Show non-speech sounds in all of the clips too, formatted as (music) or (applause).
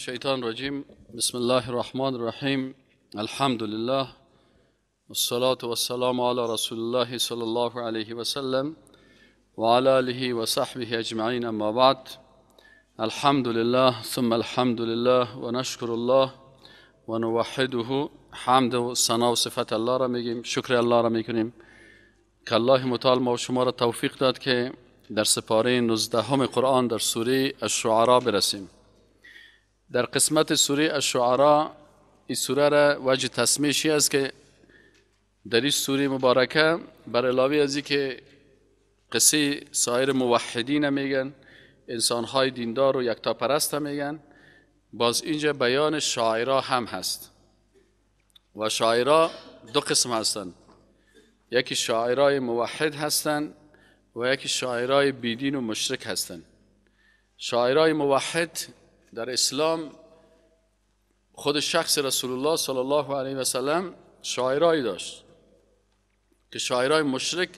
الشيطان الرجيم بسم الله الرحمن الرحيم الحمد لله والصلاة والسلام على رسول الله صلى الله عليه وسلم وعلى آله وصحبه أجمعين أما بعد الحمد لله ثم الحمد لله ونشكر الله ونوحده حمد و ثنا و صفت الله را میگیم شکر الله را میکنیم که الله متعال ما و شما را توفیق داد که در سپاره 19 هم قرآن در سوره الشعرا برسیم در قسمت سوره الشعرا این سوره را وجه تسمیشی است که در این سوره مبارکه بر علاوه از که قصه سایر موحدین میگن انسانهای دیندار رو یکتا پرست هم میگن باز اینجا بیان شاعرا هم هست و شاعرا دو قسم هستند یکی شاعرای موحد هستند و یکی شاعرای بیدین و مشرک هستند شاعرای موحد در اسلام خود شخص رسول الله صلی الله علیه و سلم شاعرایی داشت که شاعرای مشرک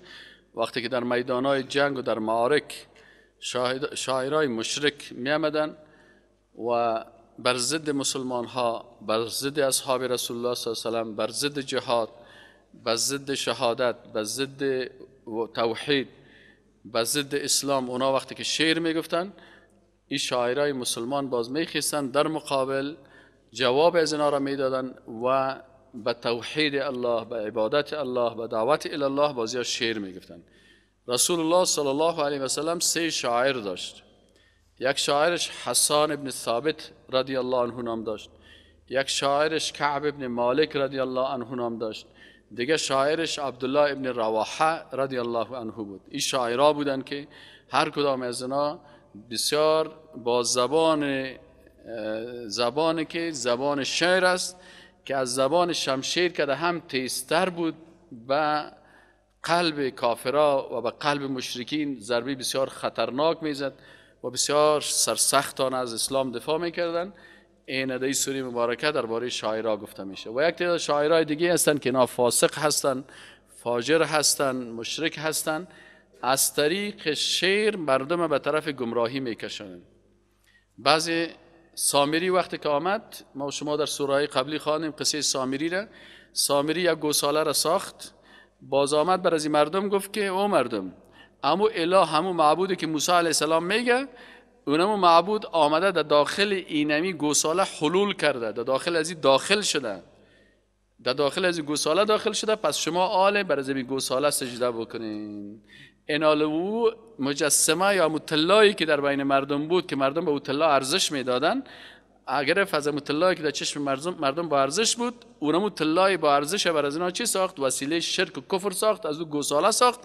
وقتی که در میدانهای جنگ و در معارک شاعرای مشرک می و بر ضد مسلمان ها بر ضد اصحاب رسول الله صلی الله علیه و بر ضد جهاد بر ضد شهادت بر ضد توحید بر ضد اسلام اونا وقتی که شعر گفتن این شاعرای مسلمان باز میخیستن در مقابل جواب از اینا را میدادن و به توحید الله به عبادت الله به دعوت الله بازیا شعر گفتن. رسول الله صلی الله علیه و سلم سه شاعر داشت یک شاعرش حسان ابن ثابت رضی الله عنه نام داشت یک شاعرش کعب ابن مالک رضی الله عنه نام داشت دیگه شاعرش عبدالله ابن رواحه رضی الله عنه بود این شاعرها بودن که هر کدام از اینا بسیار با زبان زبانی که زبان شعر است که از زبان شمشیر که هم تیزتر بود و قلب کافرا و به قلب مشرکین ضربه بسیار خطرناک میزد و بسیار سرسختانه از اسلام دفاع میکردن این ادای سوری مبارکه درباره شاعرا گفته میشه و یک تعداد شاعرای دیگه هستند که نافاسق فاسق هستن فاجر هستن مشرک هستن از طریق شعر مردم به طرف گمراهی میکشانند بعضی سامری وقتی که آمد ما شما در سورای قبلی خواندیم قصه سامری را سامری یک گوساله را ساخت باز آمد بر از این مردم گفت که او مردم اما اله همو معبودی که موسی علیه السلام میگه اونمو معبود آمده در داخل اینمی گوساله حلول کرده در داخل از این داخل شده در داخل از این گوساله داخل شده پس شما آله بر از این گوساله سجده بکنین انالو مجسمه یا مطلایی که در بین مردم بود که مردم به او طلا ارزش میدادن اگر فضل مطلعی که در چشم مردم, مردم با ارزش بود اونم طلای با ارزش بر از اینا چی ساخت وسیله شرک و کفر ساخت از او گوساله ساخت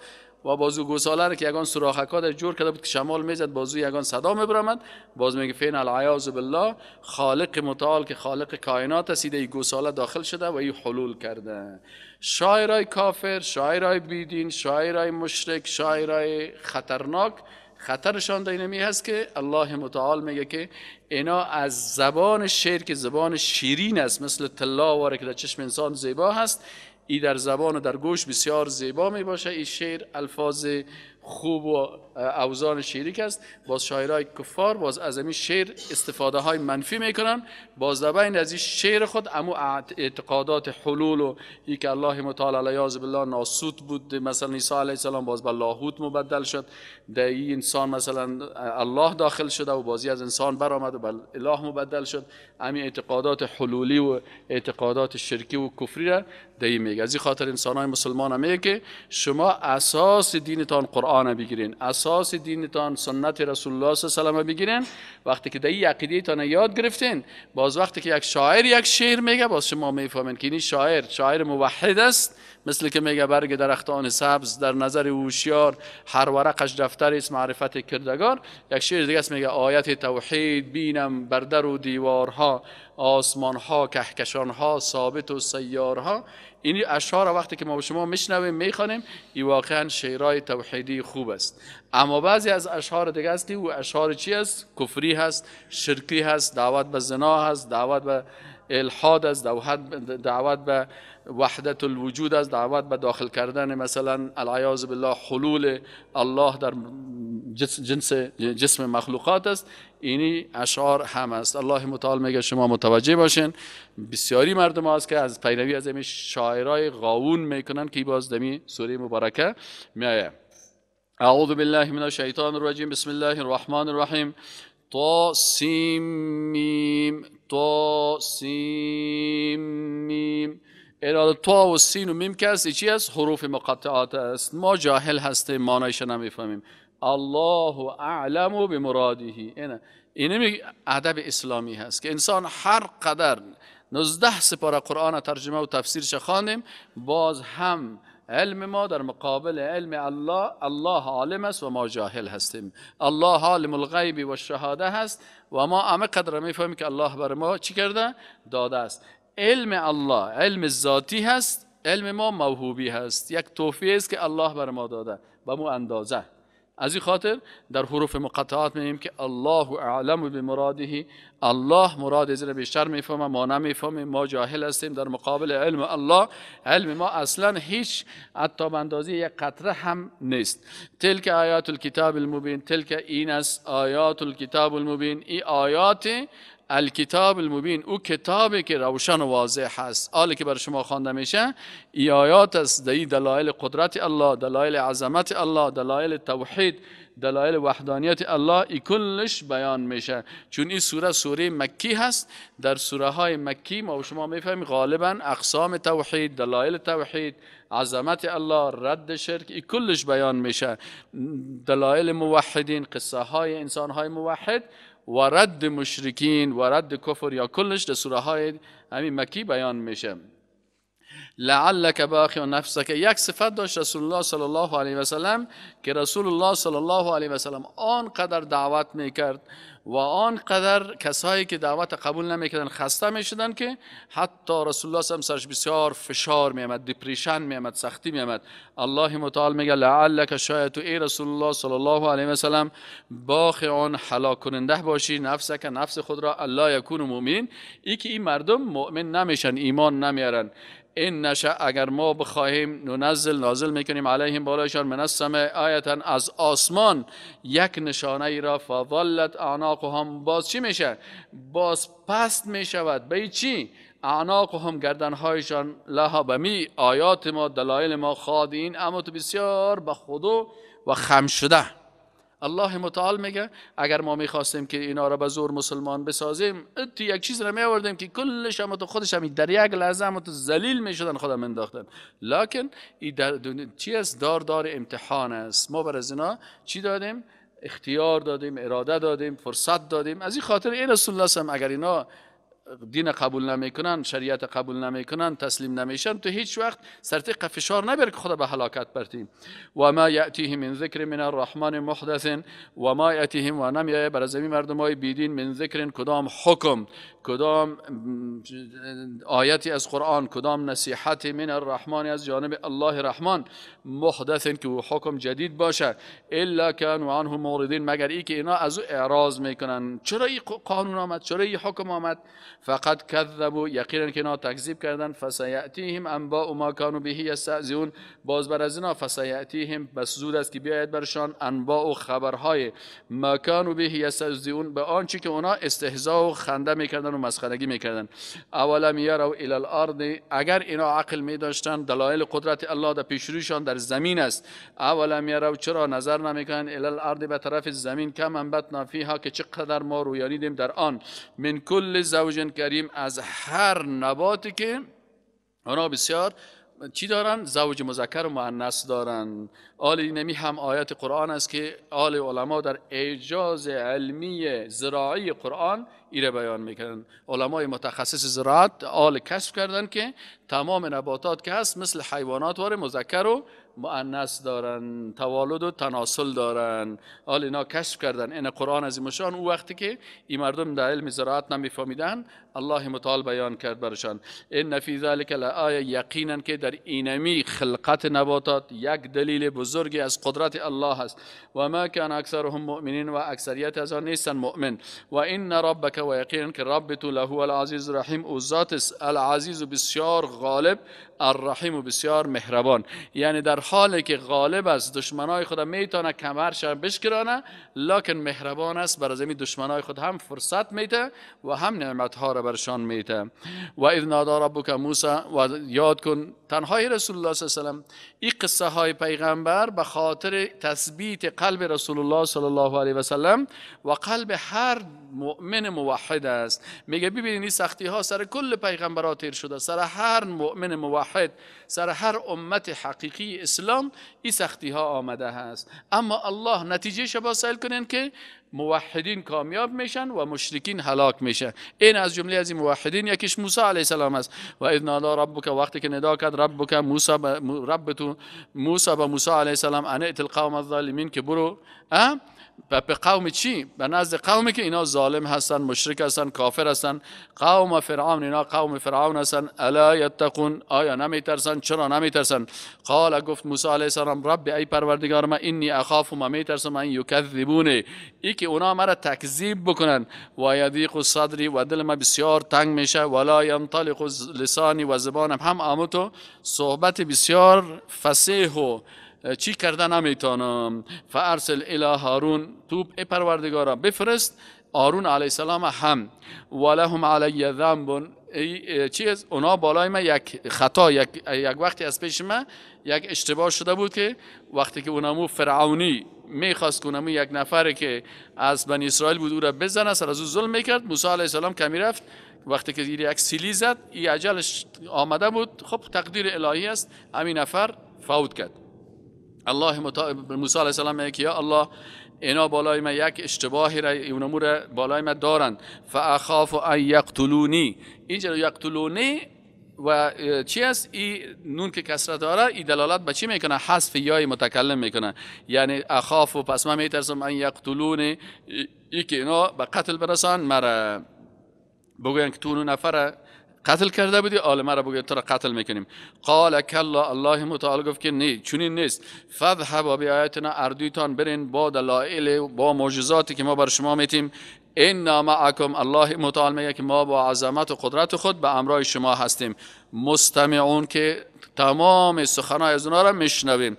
و بازو گوساله را که یگان سوراخکا در جور کرده بود که شمال میزد بازو یگان صدا میبرامد باز میگه فین العیاز بالله خالق متعال که خالق کائنات است ای گوساله داخل شده و ای حلول کرده شاعرای کافر شاعرای بیدین شاعرای مشرک شاعرای خطرناک خطرشان در اینمی هست که الله متعال میگه که اینا از زبان شعر که زبان شیرین است مثل طلا واره که در چشم انسان زیبا هست ای در زبان و در گوش بسیار زیبا می باشه این شعر الفاظ خوب و اوزان شیریک است باز شاعرای کفار باز از این شعر استفاده های منفی میکنن باز در از این شعر خود امو اعتقادات حلول و یک الله متعال علیه بالله ناسوت بود مثلا نیسا علیه السلام باز به لاهوت مبدل شد در این انسان مثلا الله داخل شده و بازی از انسان برآمد و به اله مبدل شد امی اعتقادات حلولی و اعتقادات شرکی و کفری را در این میگه از این خاطر انسان های مسلمان هم که شما اساس دینتان قرآن بگیرین اساس اساس دینتان سنت رسول الله صلی الله علیه و بگیرین وقتی که دایی عقیده تان یاد گرفتین باز وقتی که یک شاعر یک شعر میگه باز شما میفهمین که این شاعر شاعر موحد است مثل که میگه برگ درختان سبز در نظر هوشیار هر ورقش دفتر است معرفت کردگار یک شعر دیگه است میگه آیت توحید بینم بر در و دیوارها آسمانها کهکشانها ثابت و سیارها این اشعار وقتی که ما به شما میشنویم میخوانیم این واقعا شعرهای توحیدی خوب است اما بعضی از اشعار دیگه است او اشعار چی است کفری هست شرکی هست دعوت به زنا هست دعوت به الحاد از دعوت به وحدت الوجود است دعوت به داخل کردن مثلا العیاذ بالله حلول الله در جنس جسم مخلوقات است اینی اشعار هم است الله متعال میگه شما متوجه باشین بسیاری مردم است که از پیروی از این شاعرای قاون میکنن که باز دمی سوره مبارکه میایه اعوذ بالله من الشیطان الرجیم بسم الله الرحمن الرحیم تا سیم میم تا سیم میم تا و سین و میم که هست چی از حروف مقطعات است ما جاهل هستیم مانایش نمیفهمیم الله اعلم به مراده اینه اینه ادب اسلامی هست که انسان هر قدر 19 سپاره قرآن ترجمه و تفسیرش خواندیم باز هم علم ما در مقابل علم الله الله عالم است و ما جاهل هستیم الله عالم الغیب و شهاده هست و ما همه قدر میفهمیم که الله بر ما چی کرده داده است علم الله علم ذاتی هست علم ما موهوبی هست یک توفیه است که الله بر ما داده به مو اندازه از این خاطر در حروف مقطعات میبینیم که الله اعلم به مراده الله مراد به بیشتر میفهمه ما نمیفهمیم ما جاهل هستیم در مقابل علم الله علم ما اصلا هیچ حتی اندازه یک قطره هم نیست تلک آیات الکتاب المبین تلک این است آیات الکتاب المبین ای آیات الکتاب المبین او کتابی که روشن و واضح هست آلی که بر شما خوانده میشه ای آیات است دی دلایل قدرت الله دلایل عظمت الله دلایل توحید دلایل وحدانیت الله ای کلش بیان میشه چون این سوره سوره مکی هست در سوره های مکی ما و شما میفهمیم غالبا اقسام توحید دلایل توحید عظمت الله رد شرک ای کلش بیان میشه دلایل موحدین قصه های انسان های موحد و رد مشرکین و رد کفر یا کلش در سوره های همین مکی بیان میشه لعلک باخ و نفسک یک صفت داشت رسول الله صلی الله علیه و سلم که رسول الله صلی الله علیه و سلم آنقدر دعوت میکرد و آنقدر کسایی که دعوت قبول نمیکردن خسته میشدن که حتی رسول الله هم سرش بسیار فشار میامد دپریشن میامد سختی میامد الله متعال میگه لعلک شاید ای رسول الله صلی الله علیه و سلام باخ آن کننده باشی که نفس خود را الله یکون مؤمن ای که این مردم مؤمن نمیشن ایمان نمیارن این نشه اگر ما بخواهیم ننزل نازل میکنیم علیهم بالایشان من السماء آیتا از آسمان یک نشانه ای را فظلت هم باز چی میشه باز پست میشود به چی گردن هایشان لها می آیات ما دلایل ما خادین اما تو بسیار به خودو و خم شده الله متعال میگه اگر ما میخواستیم که اینا را به زور مسلمان بسازیم تو یک چیز را میآوردیم که کلش هم تو خودش هم در یک لحظه هم تو ذلیل میشدن خودم انداختن لکن این در چی است دار دار امتحان است ما بر از اینا چی دادیم اختیار دادیم اراده دادیم فرصت دادیم از این خاطر این رسول الله هم اگر اینا دین قبول نمیکنن شریعت قبول نمیکنن تسلیم نمیشن تو هیچ وقت سرت فشار نبر که خدا به هلاکت برتیم و ما یاتیه من ذکر من الرحمن محدث و ما یاتیه و یای بر زمین مردم های بیدین من ذکر کدام حکم کدام آیتی از قرآن کدام نصیحت من الرحمن از جانب الله رحمان محدث که حکم جدید باشه الا و عنه موردین مگر ای که اینا از او اعراض میکنن چرا این قانون آمد چرا این حکم آمد فقط و یقینا که اینا تکذیب کردن فسیعتیهم انباء ما کانو به سعزیون باز بر از اینا فسیعتیهم بس زود است که بیاید برشان انباء و خبرهای ما کانو به سعزیون به آنچه که اونا استهزا و خنده میکردن و مسخرگی میکردن اولا یروا الی الارض اگر اینا عقل میداشتن دلائل قدرت الله در پیشروشان در زمین است اولم و چرا نظر نمیکنن الالارد به طرف زمین کم انبتنا فیها که چقدر ما رویانیدیم در آن من کل زوج قرآن کریم از هر نباتی که آنها بسیار چی دارن؟ زوج مذکر و معنیس دارن آل نمی هم آیت قرآن است که آل علما در اجاز علمی زراعی قرآن ایره بیان میکنن علمای متخصص زراعت آل کشف کردن که تمام نباتات که هست مثل حیوانات واره مذکر و مؤنس دارن توالد و تناسل دارن آل اینا کشف کردن این قرآن از مشان او وقتی که این مردم در علم زراعت نمیفهمیدن الله متعال بیان کرد برشان این نفی ذلک لآی یقینا که در اینمی خلقت نباتات یک دلیل بزرگی از قدرت الله هست و ما کان هم مؤمنین و اکثریت از آن نیستن مؤمن و این ربک و یقینا که رب تو له العزیز رحیم او ذات العزیز و بسیار غالب الرحیم و بسیار مهربان یعنی در حالی که غالب از دشمنای خود میتونه شر بشکرانه لکن مهربان است بر زمین دشمنای خود هم فرصت میده و هم نعمت ها را برشان میده و اذ نادا ربک موسی و یاد کن تنهای رسول الله صلی الله علیه و این قصه های پیغمبر به خاطر تثبیت قلب رسول الله صلی الله علیه و سلم و قلب هر مؤمن موحد است میگه ببینید سختی ها سر کل پیغمبرات تیر شده سر هر مؤمن موحد سر هر امت حقیقی اسلام این سختی ها آمده هست اما الله نتیجه شبا سهل کنن که موحدین کامیاب میشن و مشرکین هلاک میشن این از جمله از این موحدین یکیش موسی علیه السلام است و اذن الله ربک وقتی که ندا کرد ربک موسی رب تو موسی به موسی علیه السلام ان القوم الظالمین که برو و به قوم چی؟ به نزد قومی که اینا ظالم هستن مشرک هستن کافر هستن قوم فرعون اینا قوم فرعون هستن الا یتقون آیا نمیترسن چرا نمیترسن قال گفت موسی علیه السلام رب ای پروردگار ما اینی اخاف ما میترسم این یکذبونه ای که اونا مرا تکذیب بکنن و و صدری و دل ما بسیار تنگ میشه ولا و لسانی و زبانم هم آمتو صحبت بسیار فسیح و چی کرده نمیتانم فرسل اله هارون تو ای پروردگارا بفرست آرون علیه السلام هم ولهم علی ای چیز اونا بالای من یک خطا یک, یک وقتی از پیش من یک اشتباه شده بود که وقتی که اونمو فرعونی میخواست کنم یک نفر که از بنی اسرائیل بود او را بزنه سر از او ظلم میکرد موسی علیه السلام کمی رفت وقتی که یک سیلی زد ای عجلش آمده بود خب تقدیر الهی است همین نفر فوت کرد الله متا... موسی علیه السلام میگه یا الله اینا بالای من یک اشتباهی را اونمو را بالای من دارن فاخاف ان یقتلونی اینجا یقتلونی و چی است این نون که کسره داره این دلالت به چی میکنه حذف یای متکلم میکنه یعنی اخاف و پس من میترسم ان یقتلونی ای که اینا به قتل برسان مرا بگوین که تو نفره قتل کرده بودی عالمه را بگو تو را قتل میکنیم قال کلا الله متعال گفت که نه چنین نیست فذهب بی اردوی اردیتان برین با دلائل با معجزاتی که ما بر شما میتیم نامه معکم الله متعال میگه که ما با عظمت و قدرت خود به امرای شما هستیم مستمعون که تمام سخنهای از اونا را میشنویم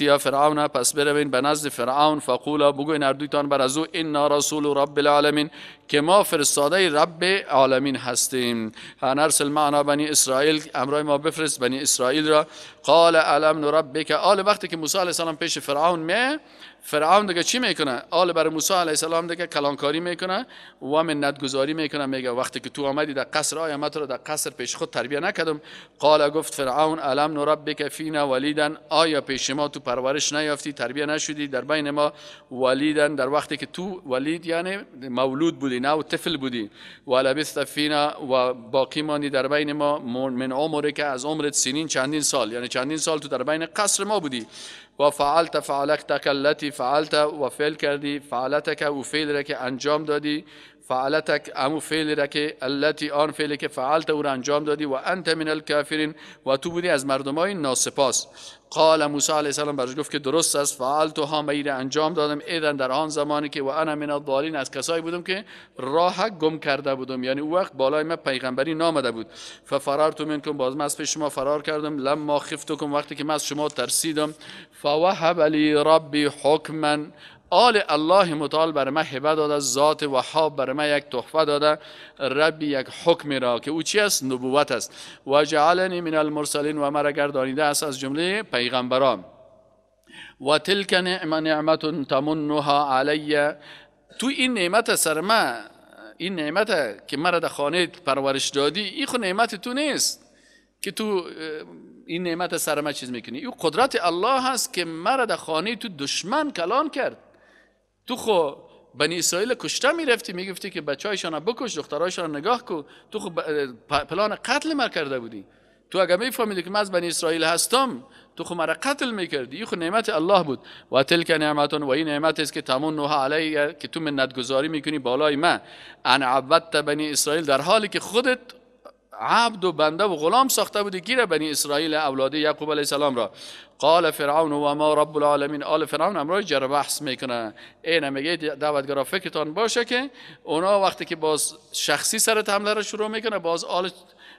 یا فرعون پس بروین به نزد فرعون فقولا بگوین هر بر از او انا رسول رب العالمین که ما فرستاده رب عالمین هستیم هنرسل معنا بنی اسرائیل امرای ما بفرست بنی اسرائیل را قال علم که آل وقتی که موسی علیه السلام پیش فرعون می فرعون دیگه چی میکنه آل بر موسی علیه السلام دیگه کلانکاری میکنه و منت گذاری میکنه میگه وقتی که تو آمدی در قصر آیمت رو در قصر پیش خود تربیه نکردم قال گفت فرعون علم نربک فینا ولیدن آیا پیش ما تو پرورش نیافتی تربیه نشدی در بین ما ولیدن در وقتی که تو ولید یعنی مولود بودی نه و طفل بودی و لبست فینا و باقی در بین ما من عمره که از عمرت سنین چندین سال یعنی چندین سال تو در بین قصر ما بودی وفعلت فعلتك التي فعلت وفعلت کردی فعلتك و را که انجام دادی فعلتک امو فعل را که التی آن فعلی که فعلت او انجام دادی و انت من الکافرین و تو بودی از مردم های ناسپاس قال موسی علیه السلام برش گفت که درست است فعلت ها می را انجام دادم ایدن در آن زمانی که و انا من الضالین از کسایی بودم که راه گم کرده بودم یعنی او وقت بالای من پیغمبری نامده بود ففررت منکم باز من از پیش شما فرار کردم لما کن وقتی که من از شما ترسیدم فوهب لی ربی حکما آل الله مطال بر من حبه داده ذات وحاب بر من یک تحفه داده ربی یک حکم را که او چی است نبوت است و جعلنی من المرسلین و مرا گردانیده است از جمله پیغمبران و تلک نعمه نعمت تمنها علیه تو این نعمت سر من این نعمت که مرا در خانه پرورش دادی این خود نعمت تو نیست که تو این نعمت سر من چیز میکنی این قدرت الله هست که مرا در خانه تو دشمن کلان کرد تو خو بنی اسرائیل کشته میرفتی میگفتی که بچه هایشان بکش دخترهایشان نگاه کو تو خو پلان قتل ما کرده بودی تو اگه میفهمیدی که من از بنی اسرائیل هستم تو خو مرا قتل میکردی این خو نعمت الله بود و تلک نعمتون و این نعمت است که تمون نوها علیه که تو منتگذاری میکنی بالای من ان عبدت بنی اسرائیل در حالی که خودت عبد و بنده و غلام ساخته بوده گیره بنی اسرائیل اولاد یعقوب علیه السلام را قال فرعون و ما رب العالمین آل فرعون امرو جر بحث میکنه این میگه دعوتگرا فکرتان باشه که اونا وقتی که باز شخصی سر حمله را شروع میکنه باز آل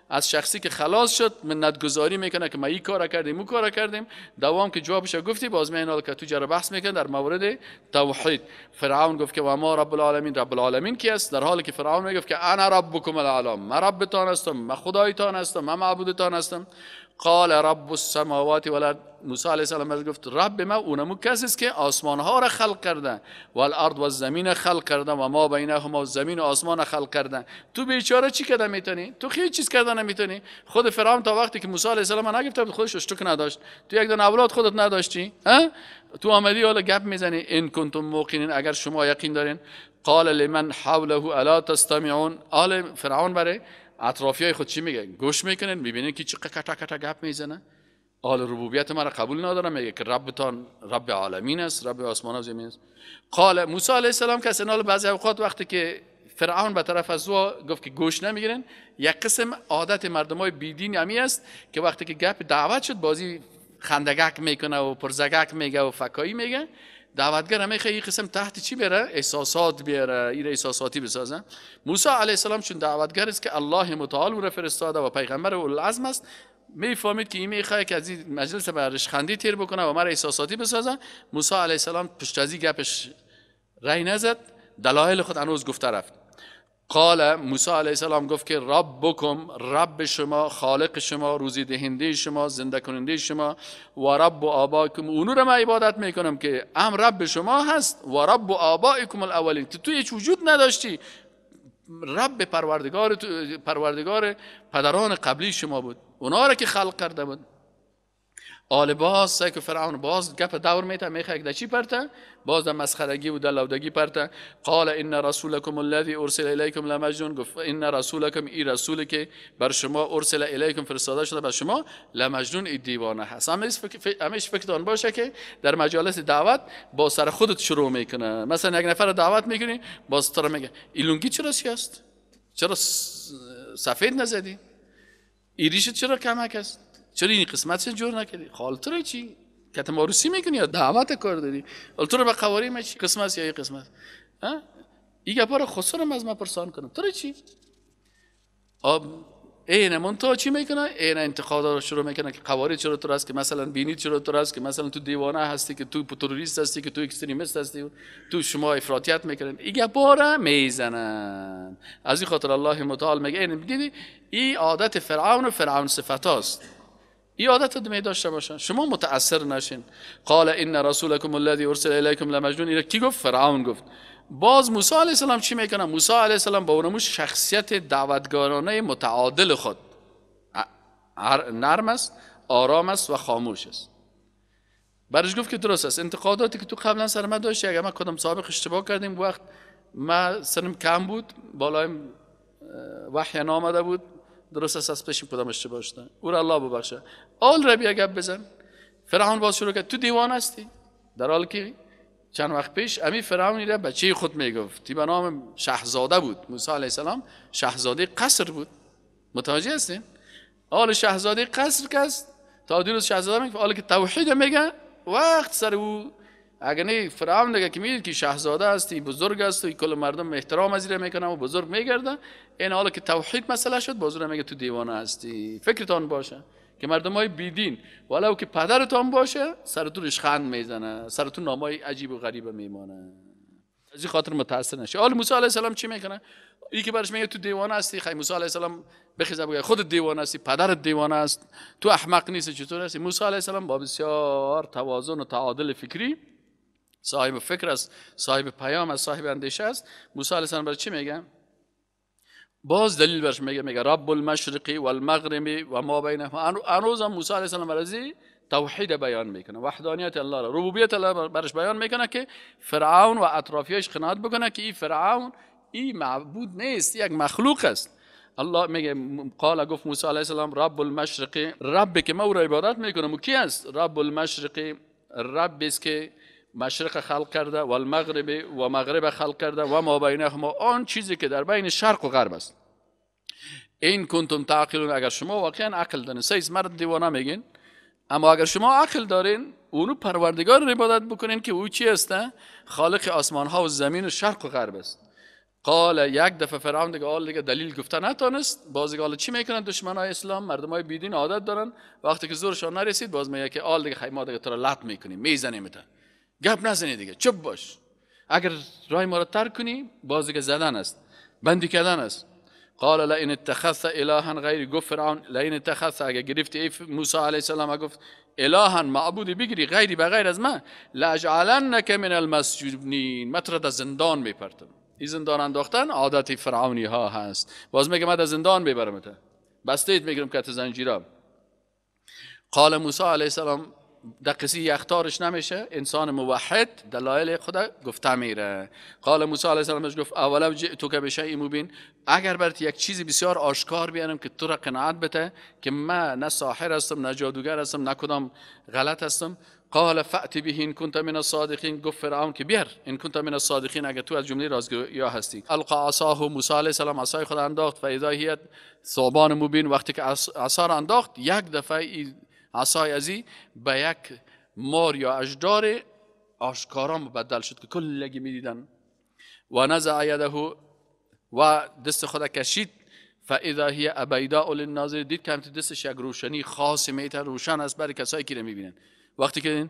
از شخصی که خلاص شد منتگذاری میکنه که ما این کار کردیم اون کار کردیم دوام که جوابش گفتی باز میان که تو جره بحث میکنه در مورد توحید فرعون گفت که و ما رب العالمین رب العالمین کی است در حالی که فرعون میگفت که انا ربکم العالم من ربتان هستم من خدایتان هستم من معبودتان هستم قال رب السماوات و موسی علیه السلام گفت رب ما اونم کسی است که آسمان ها را خلق کرده و الارض و زمین خلق کرده و ما بینهما زمین و آسمان خلق کرده تو بیچاره چی کرده میتونی تو هیچ چیز کردن نمیتونی خود فرعون تا وقتی که موسی علیه السلام نگفت خودش اشتک نداشت تو یک دن اولاد خودت نداشتی ها تو آمدی حالا گپ میزنی این کنتم موقنین اگر شما یقین دارین قال لمن حوله الا تستمعون آل فرعون بره. اطرافی های خود چی میگه گوش میکنن میبینین که چی کتا کتا گپ میزنه آل ربوبیت مرا قبول ندارم میگه که ربتان رب عالمین است رب آسمان و زمین است قال موسی علیه السلام که سنال بعضی اوقات وقتی که فرعون به طرف از گفت که گوش نمیگیرن یک قسم عادت مردم های بیدین است که وقتی که گپ دعوت شد بازی خندگک میکنه و پرزگک میگه و فکایی میگه دعوتگر همه خیلی قسم تحت چی بره احساسات بیاره این احساساتی بسازن موسی علیه السلام چون دعوتگر است که الله متعال او را فرستاده و پیغمبر عزم است میفهمید که این میخواد که از این مجلس برش خندی تیر بکنه و مرا احساساتی بسازن موسی علیه السلام پشت گپش رای نزد دلایل خود انوز گفته رفت قال موسی علیه السلام گفت که رب بکم رب شما خالق شما روزی دهنده شما زنده کننده شما و رب و آباکم اونو رو من عبادت میکنم که ام رب شما هست و رب و آبائکم الاولین که تو هیچ وجود نداشتی رب پروردگار, پروردگار پدران قبلی شما بود اونا رو که خلق کرده بود آل باز سای که فرعون باز گپ دور میته میخه یک چی پرته باز در مسخرگی و در لودگی پرته قال این رسولکم الذی ارسل الیکم لمجنون گفت این رسولکم ای رسول که بر شما ارسل الیکم فرستاده شده بر شما لمجنون ای دیوانه هست همیش فکران باشه که در مجالس دعوت با سر خودت شروع میکنه مثلا یک نفر دعوت میکنی باز تو میگه ایلونگی چرا سی چرا سفید نزدی ایریشت چرا کمک است چرا این قسمت جور نکردی خالتره خب، چی کت ماروسی میکنی یا دعوت کار داری تو رو به قواری ما چی قسمت یا این قسمت این گپا رو خسرم از من پرسان کنم تو چی آب اینه من تو چی میکنه این انتقاد رو شروع میکنه که قواری چرا تو راست که مثلا بینی چرا تو راست که مثلا تو دیوانه هستی که تو پتروریست هستی که تو اکستریمیست هستی تو شما افراطیت میکنن این گپا رو میزنن از این خاطر الله متعال میگه این دیدی این عادت فرعون و فرعون صفتاست این عادت داشته باشن شما متاثر نشین قال ان رسولکم الذی ارسل الیکم لمجنون اینا کی گفت فرعون گفت باز موسی علیه السلام چی میکنه موسی علیه السلام با اونمو شخصیت دعوتگارانه متعادل خود نرم است آرام است و خاموش است برش گفت که درست است انتقاداتی که تو قبلا سر من داشتی اگر من کدام سابق اشتباه کردیم وقت من سنم کم بود بالایم وحی نامده بود درست است از بشیم کدام اشتباه شده او را الله ببخشه آل را اگر بزن فرعون باز شروع کرد تو دیوان هستی در حالی که چند وقت پیش امی فرعون را بچه خود میگفت به نام شهزاده بود موسی علیه السلام شهزاده قصر بود متوجه هستین آل شهزاده قصر کس تا دیروز شهزاده میگفت آل که توحید میگه وقت سر او اگر نه فرعون دیگه که میگه که شاهزاده هستی بزرگ هستی کل مردم احترام ازیره میکنن و بزرگ میگردن این حالا که توحید مسئله شد بزرگ میگه تو دیوانه هستی فکرتان باشه که مردم های بیدین ولو که پدرتان باشه سرتون خند میزنه سرتون نامای عجیب و غریب میمانه از این خاطر متاثر نشی. آل موسی علیه السلام چی میکنه ای که برش میگه تو دیوانه هستی خی موسی علیه السلام بخیزه بگه خود دیوانه هستی پدر دیوانه است تو احمق نیستی چطور هستی موسی علیه السلام با بسیار توازن و تعادل فکری صاحب فکر است صاحب پیام است صاحب اندیشه است موسی علیه السلام برای چی میگم باز دلیل برش میگه میگه رب المشرقی و و ما بینهما هنوز موسی علیه السلام برای توحید بیان میکنه وحدانیت الله را ربوبیت الله برش بیان میکنه که فرعون و اطرافیش قناعت بکنه که این فرعون این معبود نیست یک مخلوق است الله میگه قال گفت موسی علیه السلام رب المشرقی رب که ما او را عبادت میکنم کی است رب المشرقی رب است که مشرق خلق کرده و المغرب و مغرب خلق کرده و ما بینهما آن چیزی که در بین شرق و غرب است این کنتم تعقلون اگر شما واقعا عقل دارین سیز مرد دیوانه میگین اما اگر شما عقل دارین اونو پروردگار رو عبادت بکنین که او چی است خالق آسمان ها و زمین و شرق و غرب است قال یک دفعه فرعون دیگه آل دیگه دلیل گفته نتونست باز دیگه چی میکنن دشمن های اسلام مردم های بیدین عادت دارن وقتی که زورشان نرسید باز میگه که آل دیگه خیمه دیگه تو لط میکنیم میزنیم تا گپ نزنی دیگه چپ باش اگر رای ما را ترک کنی باز دیگه زدن است بندی کردن است قال لئن اتخذت اله غیر گفت فرعون لئن اتخذت اگر گرفتی ای موسی علیه السلام گفت اله معبودی بگیری غیری به غیر از من لاجعلنک من المسجونین متر از زندان میپرتم این زندان انداختن عادت فرعونی ها هست باز میگه من از زندان میبرم تا بستیت که که زنجیرا قال موسی علیه السلام در کسی اختارش نمیشه انسان موحد دلایل خدا گفته میره قال موسی علیه السلام گفت اولا تو که بشه مبین اگر برات یک چیزی بسیار آشکار بیارم که تو را قناعت بته که من نه ساحر هستم نه جادوگر هستم نه کدام غلط هستم قال فأت به این کنت من الصادقین گفت فرعون که بیار این کنت من الصادقین اگر تو از جمله رازگویا هستی القا عصاه موسی علیه السلام عصای خدا انداخت و هیت صوبان مبین وقتی که عصا انداخت یک دفعه عصای ازی به یک مار یا اجدار آشکارا مبدل شد که کل کلگی دیدن و نزع یده و دست خدا کشید فاذا هی اول ناظر دید که دستش یک روشنی خاص میتر روشن است برای کسایی که بینن وقتی که این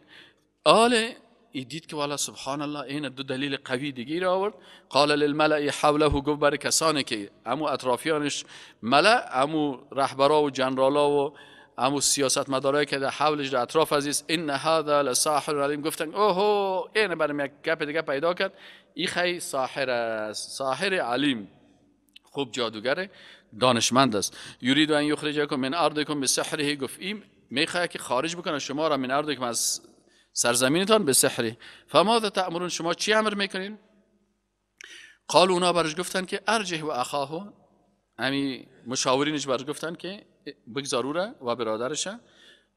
آله ای دید که والا سبحان الله این دو دلیل قوی دیگه را آورد قال للملأ حوله گفت برای کسانی که امو اطرافیانش ملأ امو رهبرا و جنرالا و امو سیاست مدارایی که در حولش در اطراف عزیز این هذا لساحر علیم گفتن اوهو این یعنی برای یک گپ دیگه پیدا کرد ای خی ساحر است ساحر علیم خوب جادوگره دانشمند است یورید ان یخرجکم من ارضکم به سحره گفت این که خارج بکنه شما را من ارضکم از سرزمینتان به سحر فماذا تأمرون شما چی امر میکنین قال اونا برش گفتن که ارجه و اخاهو امی مشاورینش برش گفتن که بگذاروره و برادرش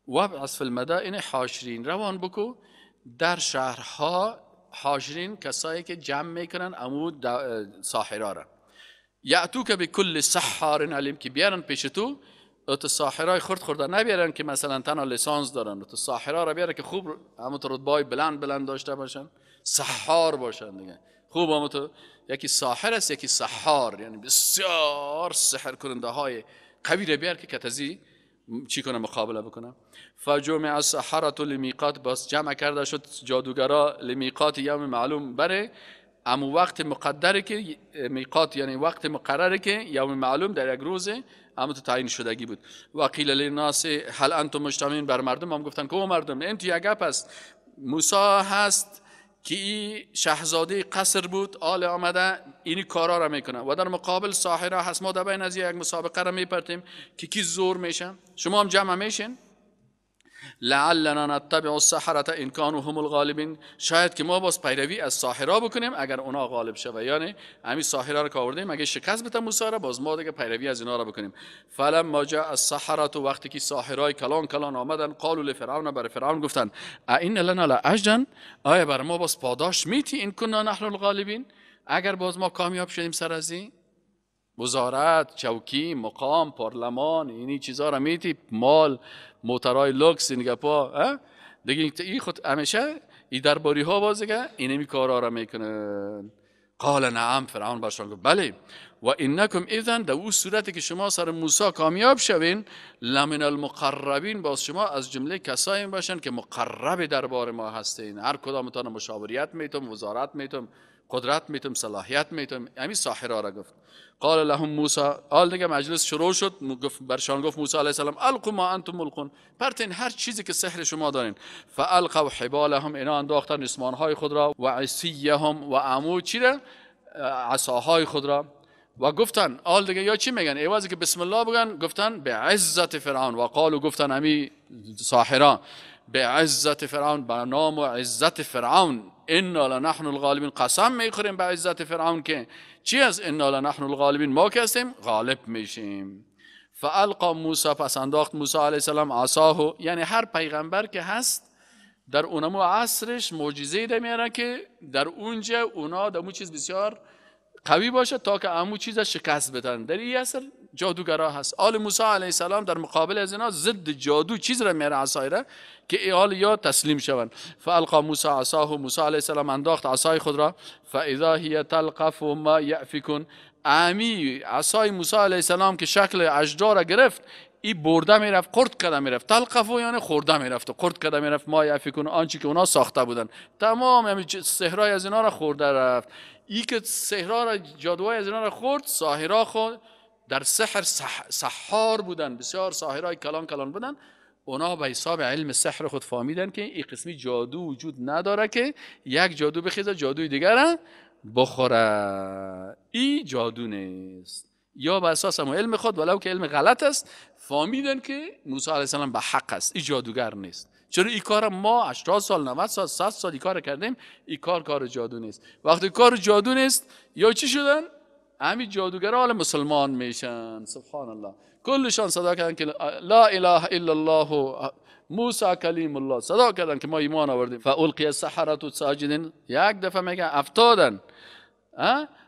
و از این حاشرین روان بکو در شهرها حاشرین کسایی که جمع میکنن ساحرا را یعتو که به کل سحار علیم که بیارن پیش تو تو ساحرای خرد خورده نبیارن که مثلا تنها لسانس دارن تو ساحرا را بیارن که خوب همونطور رتبای بلند بلند داشته باشن سحار باشن دیگه خوب تو یکی ساحر است یکی سحار یعنی بسیار سحر کننده های قوی رو بیار که کتزی چی کنه مقابله بکنه فجمع السحره لمیقات بس جمع کرده شد جادوگرا لمیقات یوم معلوم بره اما وقت مقدره که میقات یعنی وقت مقرره که یوم معلوم در یک روز اما تو تعیین شدگی بود و قیل للناس هل انتم مجتمعین بر مردم هم گفتن که او مردم انت تو یک گپ است موسی هست که این شهزاده قصر بود آل آمده اینی کارا را میکنه و در مقابل ساحره هست ما در بین از یک مسابقه را میپرتیم که کی زور میشه شما هم جمع میشین لعلنا نتبع السحرة ان كانوا هم الغالبين شاید که ما باز پیروی از ساحرا بکنیم اگر اونا غالب شوه یعنی همین ساحرا رو کاوردیم اگه شکست بده موسی باز ما دیگه پیروی از اینا را بکنیم فلم ما جاء السحرة وقتی که ساحرای کلان کلان آمدن قالوا لفرعون بر فرعون گفتن این لنا لاجرا آیا بر ما باز پاداش میتی این کنا نحن الغالبین اگر باز ما کامیاب شدیم سر از این وزارت چوکی مقام پارلمان اینی چیزا را میتی مال موترهای لوکس اینگپا دیگه این خود همیشه ای درباری ها باز دیگه اینمی کارا را میکنن قال نعم فرعون برشان گفت بله و انکم اذا در او صورتی که شما سر موسا کامیاب شوین لمن المقربین باز شما از جمله کسایی باشن که مقرب دربار ما هستین هر کدامتان مشاوریت میتون وزارت میتون قدرت میتم صلاحیت میتم همین ساحرا آره را گفت قال لهم موسی قال دیگه مجلس شروع شد گفت برشان گفت موسی علیه السلام القوا ما انتم ملقون پرتین هر چیزی که سحر شما دارین فالقوا حبالهم اینا انداختن اسمان های خود را و عصیهم و عمود چی را عصاهای خود را و گفتن آل دیگه یا چی میگن ایوازی که بسم الله بگن گفتن به عزت فرعون و قالو گفتن امی ساحران به عزت فرعون بر نام و عزت فرعون انا نحن الغالبین قسم میخوریم به عزت فرعون که چی از انا لنحن الغالبین ما که هستیم غالب میشیم فالقا موسی پس انداخت موسی علیه السلام عصاه یعنی هر پیغمبر که هست در اونمو عصرش معجزه ده میاره که در اونجا اونا دمو چیز بسیار قوی باشه تا که امو چیز شکست بدن در این اثر جادوگرا هست آل موسی علیه السلام در مقابل از اینا ضد جادو چیز را میره را که آل یا تسلیم شوند فالقا موسی عصاه و موسی علیه السلام انداخت عصای خود را فاذا هی تلقف ما یعفکون امی عصای موسی علیه السلام که شکل اجدار را گرفت ای برده میرفت قرد کده میرفت تلقفو یعنی خورده میرفت و قرد کده میرفت ما یفکون آنچه که اونا ساخته بودن تمام همین سهرای از اینا را خورده رفت ای که سهرا را جادوهای از اینا را خورد ساهرا خود در سحر سحار بودن بسیار ساهرای کلان کلان بودن اونا به حساب علم سحر خود فهمیدن که این قسمی جادو وجود نداره که یک جادو بخیزه جادوی دیگر بخوره ای جادو نیست یا به اساس هم علم خود ولو که علم غلط است فهمیدن که موسی علیه السلام به حق است این جادوگر نیست چرا این کار ما 80 سال 90 سال 100 سال کار کردیم این کار کار جادو نیست وقتی کار جادو نیست یا چی شدن همین جادوگر حال مسلمان میشن سبحان الله کلشان صدا کردن که لا اله الا الله موسی کلیم الله صدا کردن که ما ایمان آوردیم فالقی السحرة ساجدین یک دفعه میگه افتادن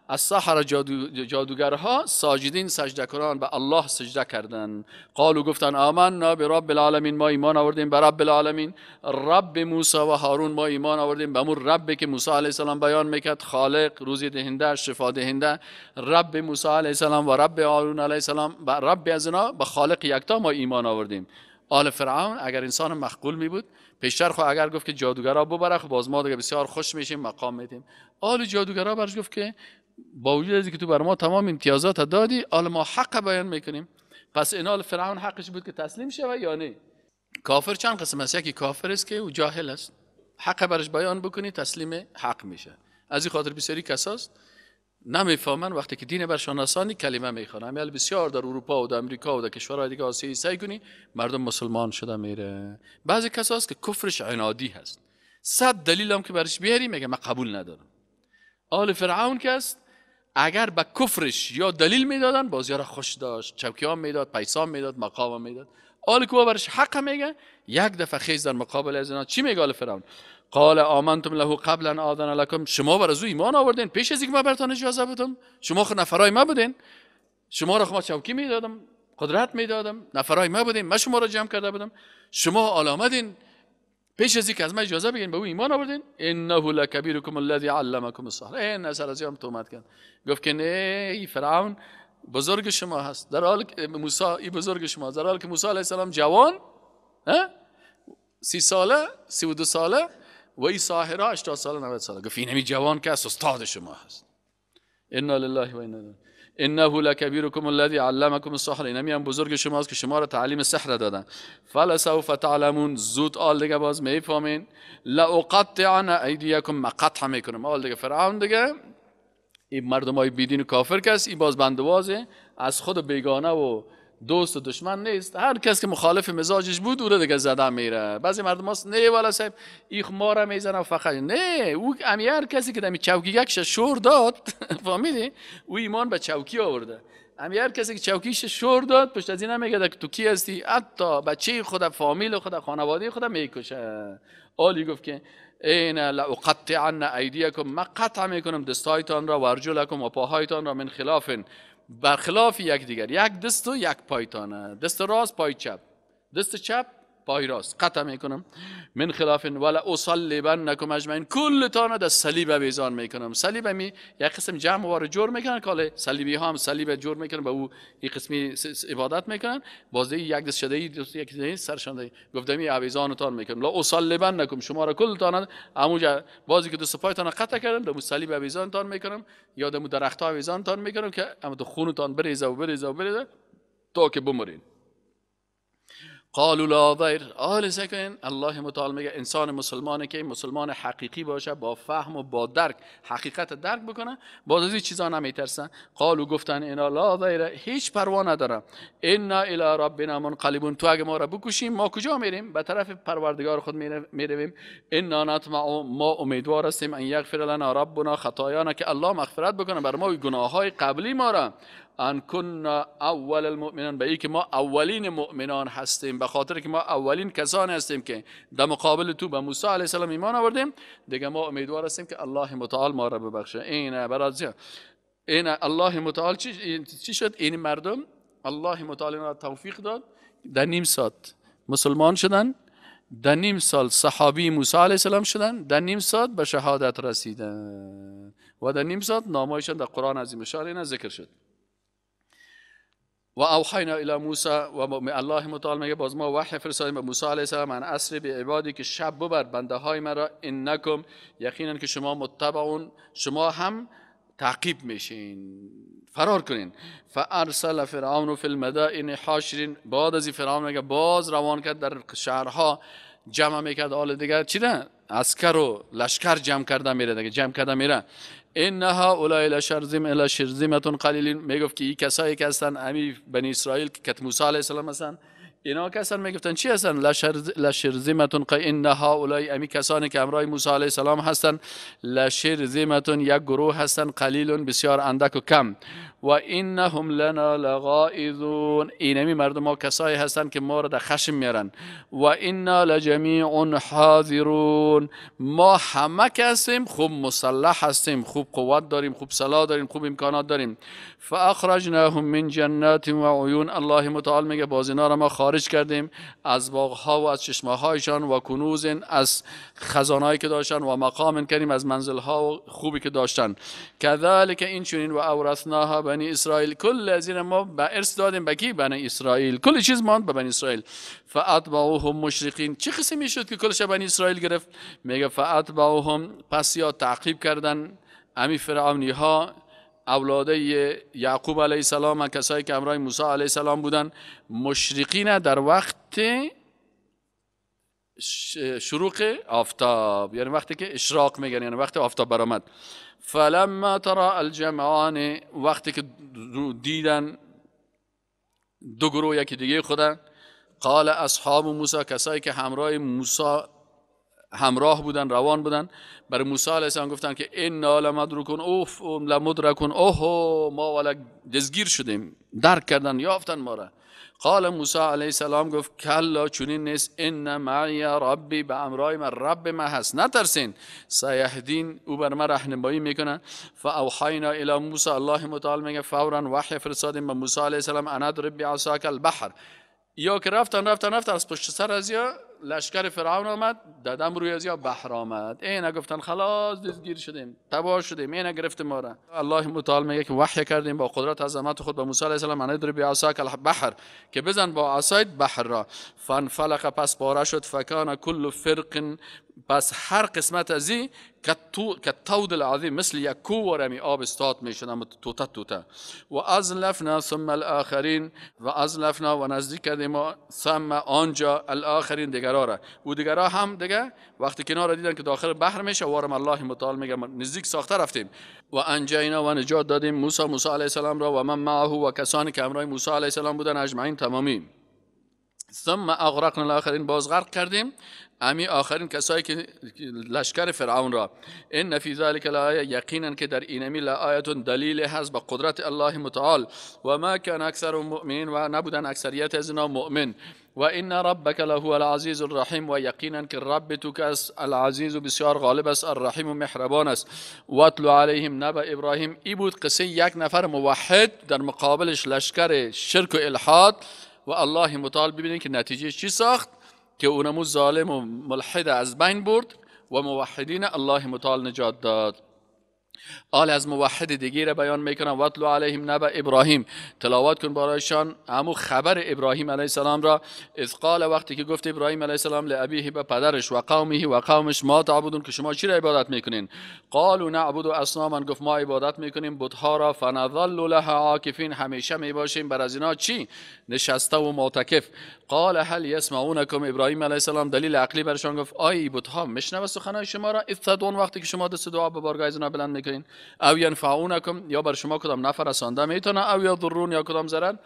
از جادو جادوگرها ساجدین سجده کنان به الله سجده کردن قالو گفتن آمنا به رب العالمین ما ایمان آوردیم به رب العالمین رب موسی و هارون ما ایمان آوردیم به اون رب که موسی علیه السلام بیان میکرد خالق روزی دهنده شفا دهنده رب موسی علیه السلام و رب هارون علیه السلام و رب از اینا به خالق یکتا ما ایمان آوردیم آل فرعون اگر انسان مخقول می بود پیشتر خو اگر گفت که جادوگرا ببره باز ما دیگه بسیار خوش میشیم مقام میدیم آل جادوگرا برش گفت که با وجود که تو بر ما تمام امتیازات دادی آل ما حق بیان میکنیم پس اینال فرعون حقش بود که تسلیم و یا نه کافر چند قسم است یکی کافر است که او جاهل است حق برش بیان بکنی تسلیم حق میشه از این خاطر بسیاری کساست نمیفهمن وقتی که دین بر شناسانی کلمه میخونه یعنی بسیار در اروپا و در امریکا و در کشورهای دیگه آسیا سعی کنی مردم مسلمان شده میره بعضی کساست که کفرش عنادی هست صد دلیل هم که برش بیاری میگه من قبول ندارم آل فرعون که است اگر به کفرش یا دلیل میدادن بازیار خوش داشت چوکی ها میداد پیسا میداد مقام میداد آل کوه برش حق میگه یک دفعه خیز در مقابل از اینا چی میگه فرعون قال آمنتم له قبلا آذن لكم شما بر از او ایمان آوردین پیش از اینکه ما برتان اجازه بدم شما خود نفرای ما بودین شما را ما چوکی میدادم قدرت میدادم نفرای ما بودین ما شما را جمع کرده بودم شما آل آمدین پیش از اینکه از ما اجازه بگیرین به او ایمان آوردین انه لکبیرکم الذی علمکم السحر این از سرازی هم تومت کرد گفت که نه ای فرعون بزرگ شما هست در حال موسی ای بزرگ شما در حال که موسی علیه السلام جوان سی ساله سی و دو ساله و ای ساحرا 80 ساله 90 ساله گفت این جوان که است استاد شما هست انا لله و انا انه لکبیرکم الذی علمکم السحر این هم بزرگ شماست که شما را تعلیم سحر دادن فلسوف تعلمون زود آل دیگه باز میفهمین لاقطعن ایدیکم مقطع میکنم آل دیگه فرعون دیگه این مردم های بیدین و کافر کس این باز بندوازه از خود بیگانه و دوست و دشمن نیست هر کس که مخالف مزاجش بود او را دیگه زدن میره بعضی مردم هست نه والا صاحب ایخ ما را میزنه فقط نه او امی هر کسی که دمی چوکی گکش شور داد (laughs) فهمیدی او ایمان به چوکی آورده امی هر کسی که چوکیش شور داد پشت از این هم میگه تو کی هستی حتی بچه خود فامیل خود خانواده خود میکشه آلی گفت که این قطعن ایدیکم ما قطع میکنم دستایتان را و ارجلکم و پاهایتان را من خلافن برخلاف یک دیگر یک دست و یک پایتانه دست راست پای چپ دست چپ پای راست قطع میکنم من خلاف ولا اصلی نکم اجمعین کل را در صلیب بیزار میکنم صلیب می یک قسم جمع و جور میکنن کاله صلیبی ها هم صلیب جور میکنن به او این قسمی عبادت میکنن بازی یک دست شده یک دست سرشان گفتم این تان میکنم لا اصلی نکم شما را تان. همونجا بازی که دست پایتان قطع کردم دمو صلیب تان میکنم یادم درخت ها تان میکنم که اما تو خونتان بریزه و بریزه و بریزه تا که بمرین قالوا لا ضیر الله متعال انسان مسلمانه که مسلمان حقیقی باشه با فهم و با درک حقیقت درک بکنه باز از چیزا نمیترسن قالو گفتن اینا لا ضیر هیچ پروا نداره انا الی ربنا منقلبون تو اگه ما را بکشیم ما کجا میریم به طرف پروردگار خود میرویم انا نطمع ما امیدوار هستیم ان یغفر لنا ربنا خطایانا که الله مغفرت بکنه بر ما گناه های قبلی ما را ان کننا اول المؤمنان به که ما اولین مؤمنان هستیم به خاطر که ما اولین کسانی هستیم که در مقابل تو به موسی علیه السلام ایمان آوردیم دیگه ما امیدوار هستیم که الله متعال ما را ببخشه این برازی این الله متعال چی, شد این مردم الله متعال را توفیق داد در نیم ساعت مسلمان شدن در نیم سال صحابی موسی علیه السلام شدن در نیم ساعت به شهادت رسیدن و در نیم ساعت نامایشان در قرآن عظیم شان ذکر شد و اوحینا الی موسی و الله متعال میگه باز ما وحی فرستادیم به موسی علیه السلام من به عبادی که شب ببر بنده های مرا انکم یقینا که شما متبعون شما هم تعقیب میشین فرار کنین فارسل فرعون فی المدائن حاشرین بعد از فرعون میگه باز روان کرد در شهرها جمع میکرد آل دیگر چی نه؟ عسکر و لشکر جمع کرده میره دیگه جمع کرده میره این نها اولای لشرزم الا شرزمتون قلیل میگفت که این کسایی که هستن امی بنی اسرائیل کت موسی علیه السلام هستن اینا کسان میگفتن چی هستن زیمتون قی ان اولای امی کسانی که همراه موسی علیه السلام هستن زیمتون یک گروه هستن قلیلون بسیار اندک و کم و انهم لنا لغائذون اینمی مردم ما کسایی هستن که ما را در خشم میران و انا لجمیع حاضرون ما همه که خوب مسلح هستیم خوب قوت داریم خوب سلاح داریم خوب امکانات داریم فاخرجناهم من جنات و عیون الله متعال میگه باز اینا را ما خارج خارج کردیم از باغها و از چشمه هایشان و کنوز از خزانهایی که داشتن و مقام کریم از منزل ها و خوبی که داشتن کذالک این چنین و اورثناها بنی اسرائیل کل از ما به ارث دادیم به کی بنی اسرائیل کل چیز ماند به بنی اسرائیل هم مشرقین چه قسمی شد که کلش بنی اسرائیل گرفت میگه هم پس یا تعقیب کردن امی فرعونی ها اولاده یعقوب علیه السلام و کسایی که همراه موسی علیه السلام بودن مشرقین در وقت شروق آفتاب یعنی وقتی که اشراق میگن یعنی وقتی آفتاب برآمد فلما تری الجمعان وقتی که دیدن دو گروه یکی دیگه خودن قال اصحاب موسی کسایی که همراه موسی همراه بودن روان بودن بر موسی علیه السلام گفتن که ان مدرکون اوف مدرکون اوه ما ولا دزگیر شدیم درک کردن یافتن ما را قال موسی علیه السلام گفت کلا چنین نیست ان معی ربی به امرای من رب ما هست نترسین سیهدین او بر ما رهنمایی میکنه فاوحینا الی موسی الله متعال میگه فورا وحی فرستادیم به موسی علیه السلام انا ربی عصاک البحر یا که رفتن رفتن رفتن از پشت سر از یا لشکر فرعون آمد دادم روی یا بحر آمد اینا گفتن خلاص دزگیر شدیم تباه شدیم اینا گرفت ما را الله متعال میگه که وحی کردیم با قدرت عظمت خود به موسی علیه السلام معنی در البحر که بزن با عصایت بحر را فنفلق پس پاره شد فکان کل فرق بس هر قسمت از این که تود العظیم مثل یک کو رمی آب استاد میشه اما توته توته و از لفنا ثم الاخرین و از لفنا و نزدیک کردیم ثم آنجا الاخرین دیگرا را و دیگرا هم دیگه وقتی کنار دیدن که داخل بحر میشه وارم الله متعال میگه نزدیک ساخته رفتیم و انجینا و نجات دادیم موسی موسی علیه السلام را و من معه و کسانی که امرای موسی علیه السلام بودن اجمعین تمامی ثم اغرقنا الاخرین باز غرق کردیم امی آخرین کسایی که لشکر فرعون را ان فی ذلک لآیه یقینا که در این امیل آية آیت دلیل هست به قدرت الله متعال و ما کان اکثر مؤمن و نبودن اکثریت از اینا مؤمن و ان ربک لهو العزیز الرحیم و یقینا که رب تو کس العزیز و بسیار غالب است الرحیم و مهربان است و اطلو علیهم نبا ابراهیم ای بود قصه یک نفر موحد در مقابلش لشکر شرک و الحاد و الله متعال ببینید که نتیجه چی ساخت که اونمو ظالم و ملحد از بین برد و موحدین الله متعال نجات داد آل از موحد دیگه بیان میکنم وطلو علیهم نبا ابراهیم تلاوت کن برایشان همو خبر ابراهیم علیه السلام را از قال وقتی که گفت ابراهیم علیه السلام لعبیه به پدرش و قومه و قومش ما تعبدون که شما چی را عبادت میکنین و نعبد اصناما گفت ما عبادت میکنیم بودها را فنظل لها عاکفین همیشه میباشیم بر از اینا چی نشسته و معتکف قال هل یسمعونکم ابراهیم علیه السلام دلیل عقلی برشان گفت آی بوتها مشنو شما را افتدون وقتی که شما دست دعا به بارگاه بلند میکنین او ینفعونکم یا بر شما کدام نفر رسانده میتونه او یا ضرون یا کدام زرن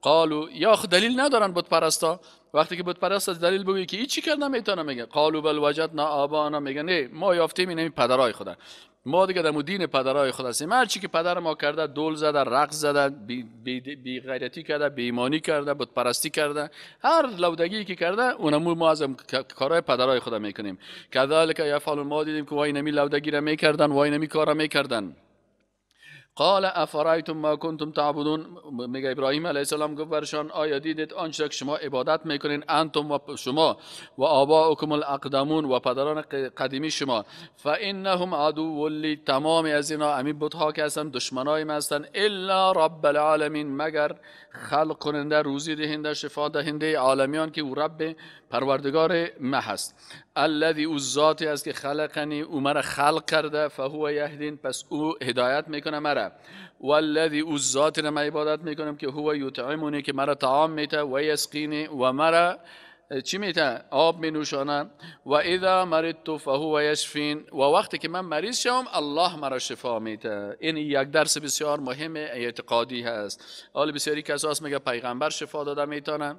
قالو یا دلیل ندارن بود پرستا وقتی که بود پرست دلیل بگوی که ای چی کرد میگه قالو بل وجدنا آبانا میگه نه ما یافتیم این پدرای خودن ما دیگه در دین پدرای خود هستیم هر چی که پدر ما کرده دول زده رقص زده بی, غیرتی کرده بی کرده بت پرستی کرده هر لودگی که کرده اونمو ما از کارهای پدرای خود میکنیم کذالک یفعل ما دیدیم که وای نمی لودگی را میکردن وای نمی کارا میکردن قال افرایتم ما کنتم تعبدون میگه ابراهیم علیه السلام گفت برشان آیا دیدید آنچه که شما عبادت میکنین انتم و شما و آباؤکم الاقدمون و پدران قدیمی شما فانهم عدو ولی تمام از اینا امی بتها که هستن دشمنای من هستن الا رب العالمین مگر خلق کننده روزی دهنده شفا دهنده عالمیان که او رب پروردگار ما هست الذی او ذاتی است که خلقنی او مرا خلق کرده فهو یهدین پس او هدایت میکنه مرا والذی او ذاتی را عبادت میکنم که هو یطعمونی که مرا تعام میته و یسقینی و مرا چی میته آب می نوشانه و اذا تو فهو یشفین و وقتی که من مریض شوم الله مرا شفا میته این یک درس بسیار مهم اعتقادی هست حال بسیاری کساس میگه پیغمبر شفا داده میتانه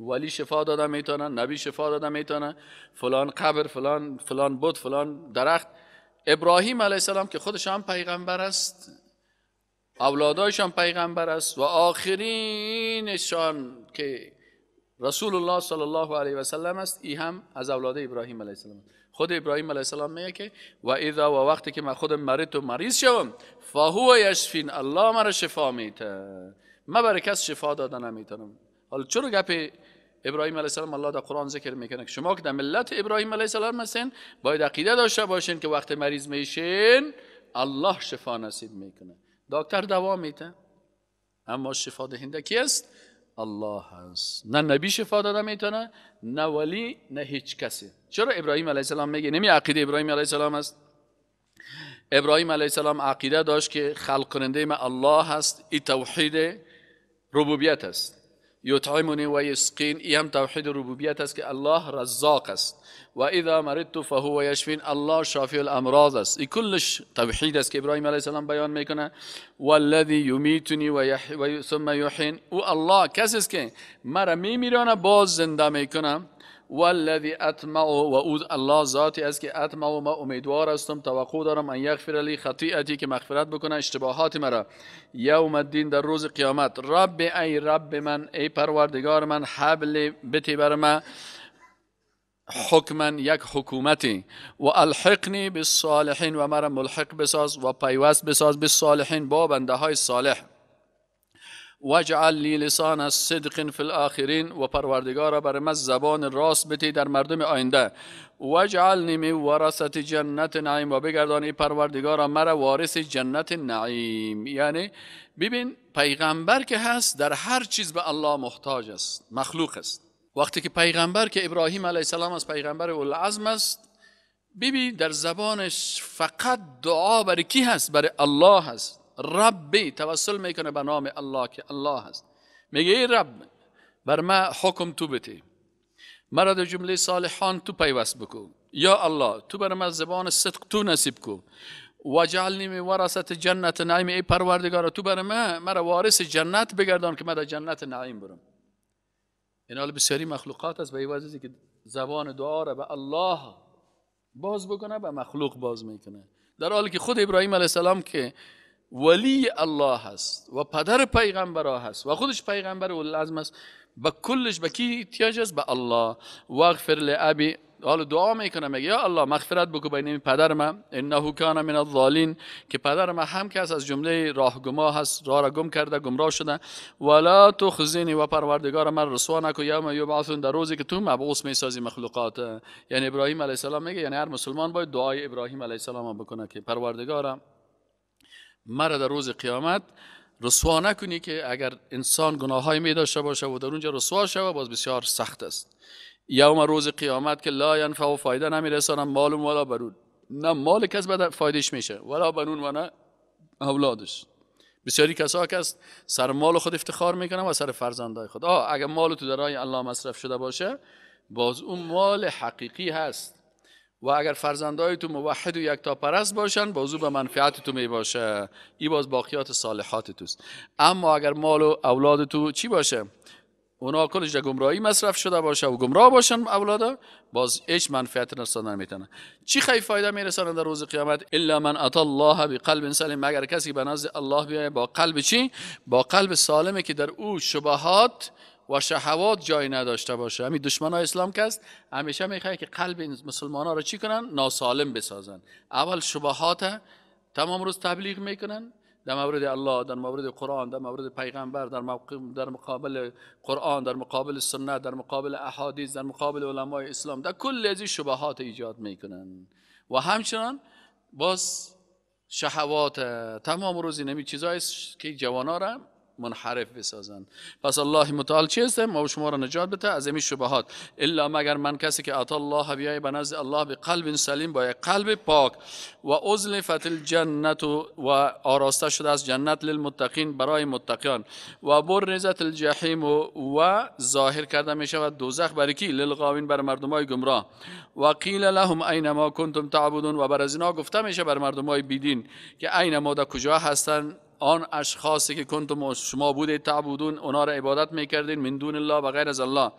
ولی شفا داده میتونن نبی شفا داده میتونه فلان قبر فلان فلان بود فلان درخت ابراهیم علیه السلام که خودش هم پیغمبر است اولادایش هم پیغمبر است و آخرینشان که رسول الله صلی الله علیه و سلم است ای هم از اولاد ابراهیم علیه السلام خود ابراهیم علیه السلام میگه که و اذا و وقتی که من خودم مریض و مریض شوم فهو یشفین الله مرا شفا میته من برای کس شفا داده نمیتونم حالا چرا گپ ابراهیم علیه السلام الله در قرآن ذکر میکنه که شما که در ملت ابراهیم علیه السلام هستین باید عقیده داشته باشین که وقت مریض میشین الله شفا نصیب میکنه دکتر دوا میده اما شفا دهنده است الله هست نه نبی شفا داده میتونه نه ولی نه هیچ کسی چرا ابراهیم علیه السلام میگه نمی عقیده ابراهیم علیه السلام است ابراهیم علیه السلام عقیده داشت که خلق کننده ما الله هست ای توحید ربوبیت است يطعمني ويسقين ايام توحيد ربوبیت است که الله رزاق است و اذا مرضت فهو یشفین الله شافی الامراض است كلش کلش توحید است که ابراهیم علیه السلام بیان میکنه والذی یمیتنی و ثم یحین او الله کسی است که مرا میمیرانه باز زنده میکنم والذی اتمع و او الله ذاتی است که اتمع و ما امیدوار هستم توقع دارم ان یغفر لی خطیئتی که مغفرت بکنه اشتباهات مرا یوم الدین در روز قیامت رب ای رب من ای پروردگار من حبل بتی بر من حکما یک حکومتی و الحقنی بالصالحین و مرا ملحق بساز و پیوست بساز بالصالحین با بنده های صالح وجعل لی لسان از صدق فی الاخرین و پروردگارا بر من زبان راست بتی در مردم آینده وجعلنی من ورثت جنت نعیم و بگردان ای مرا وارث جنت نعیم یعنی ببین پیغمبر که هست در هر چیز به الله محتاج است مخلوق است وقتی که پیغمبر که ابراهیم علیه السلام از پیغمبر العزم است ببین در زبانش فقط دعا برای کی هست برای الله هست ربی توسل میکنه به نام الله که الله هست میگه ای رب بر ما حکم تو بتی مرا در جمله صالحان تو پیوست بکو یا الله تو بر من زبان صدق تو نصیب کو و جعلنی می ورست جنت نعیم ای پروردگار تو بر من مرا وارث جنت بگردان که من در جنت نعیم برم حال بسیاری مخلوقات است به ایوازی که زبان دعا را به الله باز بکنه به مخلوق باز میکنه در حالی که خود ابراهیم علیه السلام که ولی الله هست و پدر پیغمبر هست و خودش پیغمبر اول است به کلش به کی احتیاج است به الله واغفر لابی حالا دعا میکنه میگه یا الله مغفرت بگو بین این پدر ما انه کان من الظالین که پدر ما هم کس از جمله راهگما هست راه را گم کرده گمراه شده ولا خزینی و پروردگار من رسوا نکو یوم یبعثون در روزی که تو مبعوث میسازی مخلوقات یعنی ابراهیم علیه السلام میگه یعنی هر مسلمان باید دعای ابراهیم علیه السلام بکنه که پروردگارم مرا در روز قیامت رسوا نکنی که اگر انسان گناه های می داشته باشه و در اونجا رسوا شوه باز بسیار سخت است یوم روز قیامت که لا ینفع و فایده نمی رسانم مال ولا برون نه مال کس بده فایدهش میشه ولا بنون و نه اولادش بسیاری کسا کس سر مال خود افتخار میکنن و سر فرزندای خود آه اگر مال تو در راه الله مصرف شده باشه باز اون مال حقیقی هست و اگر فرزندای تو موحد و یکتا پرست باشن بازو به منفعت تو می باشه ای باز باقیات صالحات توست اما اگر مال و اولاد تو چی باشه اونا کلش در گمراهی مصرف شده باشه و گمراه باشن اولادا باز هیچ منفعت نمی تنه چی خیلی فایده میرسانه در روز قیامت الا من اطا الله قلب سلیم مگر کسی به نزد الله بیاید با قلب چی با قلب سالمه که در او شبهات و شهوات جای نداشته باشه همین دشمن های اسلام که همیشه میخواه که قلب این مسلمان ها را چی کنن ناسالم بسازن اول شبهات تمام روز تبلیغ میکنن در مورد الله در مورد قرآن در مورد پیغمبر در, در مقابل قرآن در مقابل سنت در مقابل احادیث در مقابل علمای اسلام در کل از این شبهات ایجاد میکنن و همچنان باز شهوات تمام روزی نمی چیزایی که ها را منحرف بسازند پس الله متعال چیست ما شما را نجات بده از این شبهات الا مگر من کسی که عطا الله بیای به نزد الله به قلب سلیم با یک قلب پاک و ازل فتل جنت و آراسته شده از جنت للمتقین برای متقیان و بر نزت الجحیم و ظاهر کرده می شود دوزخ برای کی للغاوین بر مردمای گمراه و قیل لهم این ما کنتم تعبدون و بر از اینا گفته میشه بر مردمای بیدین که عین ما کجا هستند آن اشخاصی که کنتم شما بودید تعبودون اونا را عبادت میکردین من دون الله و غیر از الله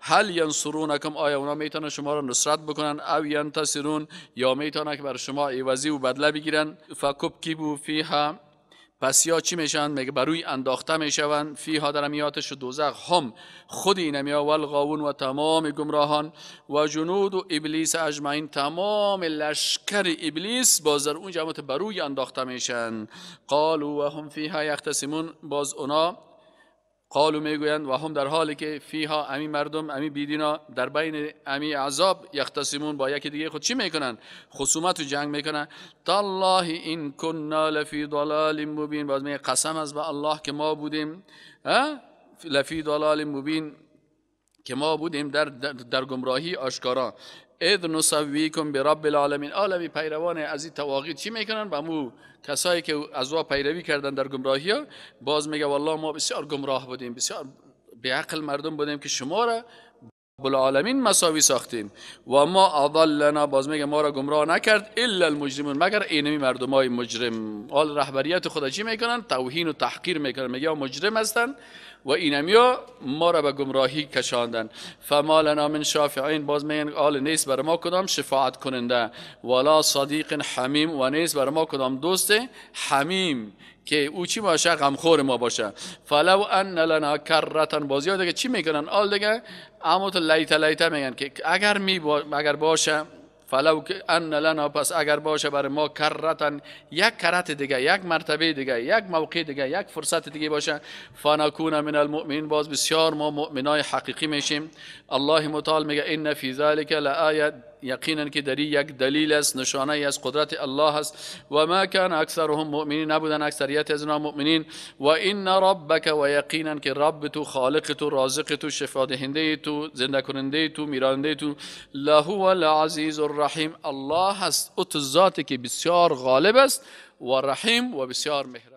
هل ینصرونکم آیا اونا میتونن شما را نصرت بکنن او ینتصرون یا میتونن که بر شما ایوازی و بدله بگیرن فکب کیبو فیها یا چی میشن میگه بر انداخته میشوند فی ها در و دوزخ هم خود اینمیا و و تمام گمراهان و جنود و ابلیس اجمعین تمام لشکر ابلیس باز در اون بروی انداخته میشن قالو و هم فیها یختصمون باز اونا قالو میگویند و هم در حالی که فیها امی مردم امی بیدینا در بین امی عذاب یختصمون با یکی دیگه خود چی میکنن خصومت و جنگ میکنن تالله این کننا لفی ضلال مبین باز میگه قسم از به الله که ما بودیم لفی ضلال مبین که ما بودیم در, در, در گمراهی آشکارا اذ نسویکم برب العالمین عالمی پیروان از این تواقید چی میکنن؟ مو کسایی که از او پیروی کردن در گمراهی ها باز میگه والله ما بسیار گمراه بودیم بسیار به مردم بودیم که شما را العالمین مساوی ساختیم و ما اضلنا باز میگه ما را گمراه نکرد الا المجرمون مگر اینمی مردم های مجرم آل رهبریت خدا چی میکنن توهین و تحقیر میکنن میگه مجرم هستن و اینمیا ما را به گمراهی کشاندن فما لنا من شافعین باز میگن آل نیست بر ما کدام شفاعت کننده ولا صدیق حمیم و نیست بر ما کدام دوست حمیم که او چی باشه غمخور ما باشه فلو ان لنا کرتن باز یاد که چی میکنن آل دیگه اموت لیت لیت میگن که اگر می اگر باشه فلو که ان لنا پس اگر باشه بر ما کرتن یک کرت دیگه یک مرتبه دیگه یک موقع دیگه یک فرصت دیگه باشه فنکون من المؤمن باز بسیار ما مؤمنای حقیقی میشیم الله متعال میگه ان فی ذلک لآیه یقینا که در یک دلیل است نشانه از قدرت الله است و ما کان اکثرهم مؤمنین نبودن اکثریت از آنها مؤمنین و ان ربک و یقینا که رب تو خالق تو رازق تو شفا دهنده تو زنده کننده تو میرانده تو لهو العزیز الرحیم الله هست او ذاتی که بسیار غالب است و رحیم و بسیار مهربان